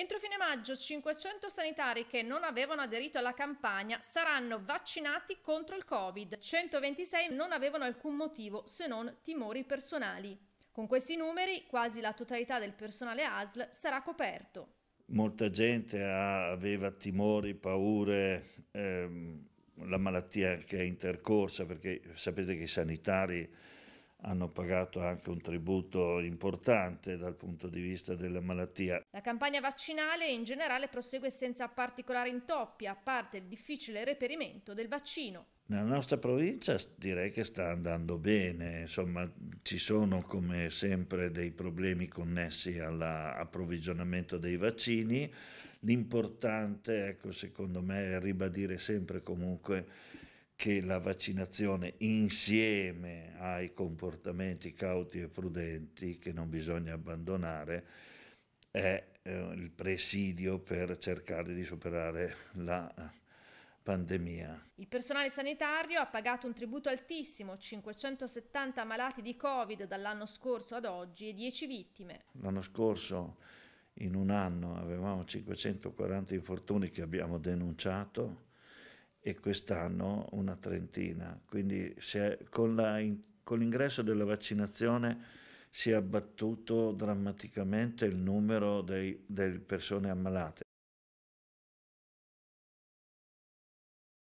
Entro fine maggio 500 sanitari che non avevano aderito alla campagna saranno vaccinati contro il Covid. 126 non avevano alcun motivo se non timori personali. Con questi numeri quasi la totalità del personale ASL sarà coperto. Molta gente ha, aveva timori, paure, ehm, la malattia che è intercorsa perché sapete che i sanitari hanno pagato anche un tributo importante dal punto di vista della malattia. La campagna vaccinale in generale prosegue senza particolari intoppi, a parte il difficile reperimento del vaccino. Nella nostra provincia direi che sta andando bene, insomma ci sono come sempre dei problemi connessi all'approvvigionamento dei vaccini, l'importante ecco, secondo me è ribadire sempre comunque che la vaccinazione insieme ai comportamenti cauti e prudenti che non bisogna abbandonare è eh, il presidio per cercare di superare la eh, pandemia. Il personale sanitario ha pagato un tributo altissimo, 570 malati di Covid dall'anno scorso ad oggi e 10 vittime. L'anno scorso in un anno avevamo 540 infortuni che abbiamo denunciato e quest'anno una trentina. Quindi è, con, la, in, con l'ingresso della vaccinazione si è abbattuto drammaticamente il numero delle persone ammalate.